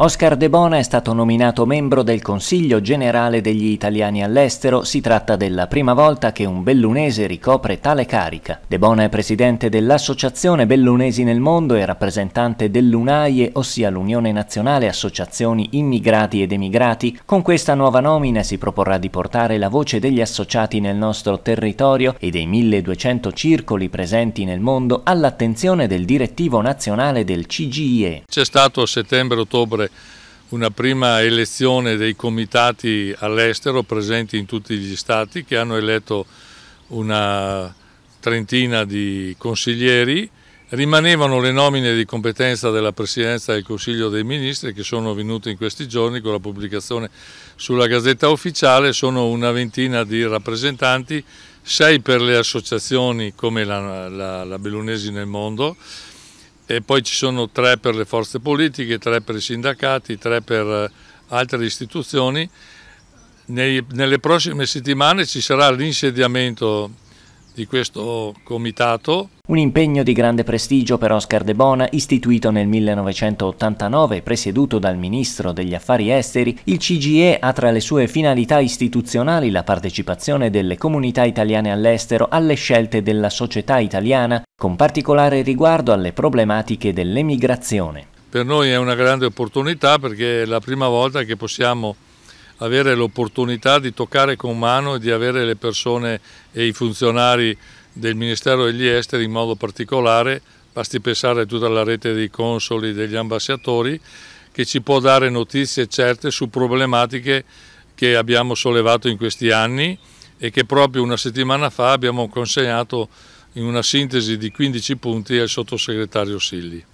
Oscar De Bona è stato nominato membro del Consiglio generale degli italiani all'estero, si tratta della prima volta che un bellunese ricopre tale carica. De Bona è presidente dell'Associazione Bellunesi nel Mondo e rappresentante dell'UNAIE, ossia l'Unione Nazionale Associazioni Immigrati ed Emigrati. Con questa nuova nomina si proporrà di portare la voce degli associati nel nostro territorio e dei 1200 circoli presenti nel mondo all'attenzione del direttivo nazionale del CGIE. C'è stato settembre-ottobre una prima elezione dei comitati all'estero presenti in tutti gli stati che hanno eletto una trentina di consiglieri, rimanevano le nomine di competenza della Presidenza del Consiglio dei Ministri che sono venute in questi giorni con la pubblicazione sulla Gazzetta Ufficiale, sono una ventina di rappresentanti, sei per le associazioni come la, la, la Bellunesi nel mondo, e poi ci sono tre per le forze politiche, tre per i sindacati, tre per eh, altre istituzioni. Nei, nelle prossime settimane ci sarà l'insediamento di questo comitato. Un impegno di grande prestigio per Oscar De Bona, istituito nel 1989 e presieduto dal ministro degli affari esteri, il CGE ha tra le sue finalità istituzionali la partecipazione delle comunità italiane all'estero alle scelte della società italiana, con particolare riguardo alle problematiche dell'emigrazione. Per noi è una grande opportunità perché è la prima volta che possiamo avere l'opportunità di toccare con mano e di avere le persone e i funzionari del Ministero degli Esteri in modo particolare, basti pensare a tutta la rete dei consoli, e degli ambasciatori, che ci può dare notizie certe su problematiche che abbiamo sollevato in questi anni e che proprio una settimana fa abbiamo consegnato in una sintesi di 15 punti al sottosegretario Silli.